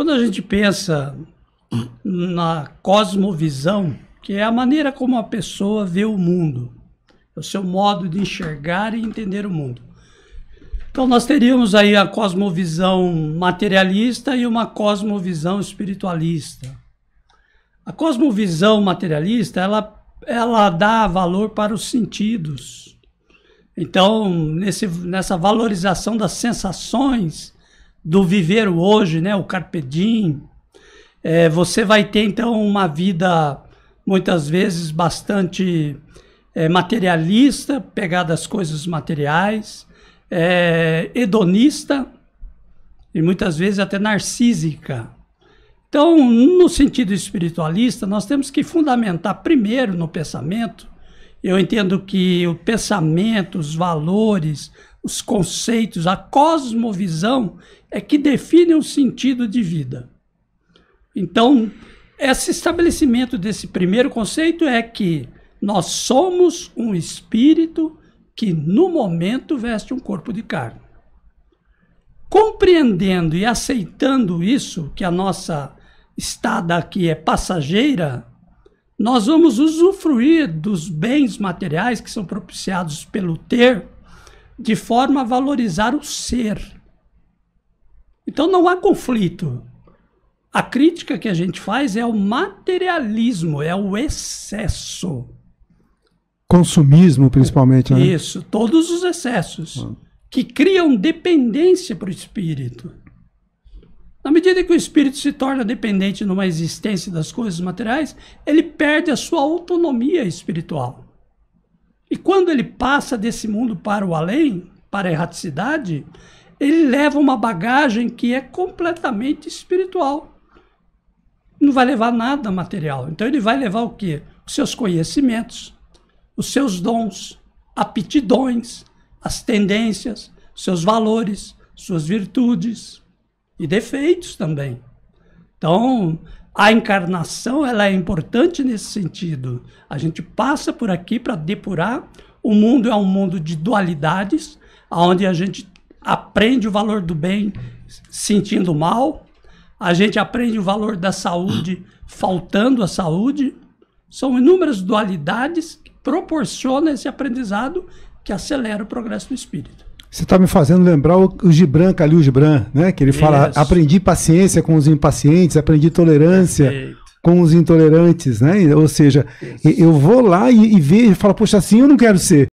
Quando a gente pensa na cosmovisão, que é a maneira como a pessoa vê o mundo, é o seu modo de enxergar e entender o mundo. Então nós teríamos aí a cosmovisão materialista e uma cosmovisão espiritualista. A cosmovisão materialista, ela, ela dá valor para os sentidos. Então, nesse, nessa valorização das sensações, do viver hoje, né? O carpe diem. É, você vai ter então uma vida muitas vezes bastante é, materialista, pegada às coisas materiais, é, hedonista e muitas vezes até narcísica. Então, no sentido espiritualista, nós temos que fundamentar primeiro no pensamento. Eu entendo que o pensamento, os valores, os conceitos, a cosmovisão é que define o sentido de vida. Então, esse estabelecimento desse primeiro conceito é que nós somos um espírito que no momento veste um corpo de carne. Compreendendo e aceitando isso, que a nossa estada aqui é passageira, nós vamos usufruir dos bens materiais que são propiciados pelo ter de forma a valorizar o ser. Então não há conflito. A crítica que a gente faz é o materialismo, é o excesso. Consumismo, principalmente, né? Isso, todos os excessos ah. que criam dependência para o espírito. Na medida que o espírito se torna dependente numa existência das coisas materiais, ele perde a sua autonomia espiritual. E quando ele passa desse mundo para o além, para a erraticidade, ele leva uma bagagem que é completamente espiritual. Não vai levar nada material. Então ele vai levar o quê? Os seus conhecimentos, os seus dons, aptidões, as tendências, seus valores, suas virtudes e defeitos também. Então, a encarnação ela é importante nesse sentido. A gente passa por aqui para depurar. O mundo é um mundo de dualidades, onde a gente aprende o valor do bem sentindo mal, a gente aprende o valor da saúde faltando a saúde. São inúmeras dualidades que proporcionam esse aprendizado que acelera o progresso do espírito. Você está me fazendo lembrar o, o Gibran, Calil Gibran, né? Que ele fala: Isso. aprendi paciência com os impacientes, aprendi tolerância Perfeito. com os intolerantes, né? Ou seja, Isso. eu vou lá e, e vejo e falo: poxa, assim eu não quero ser.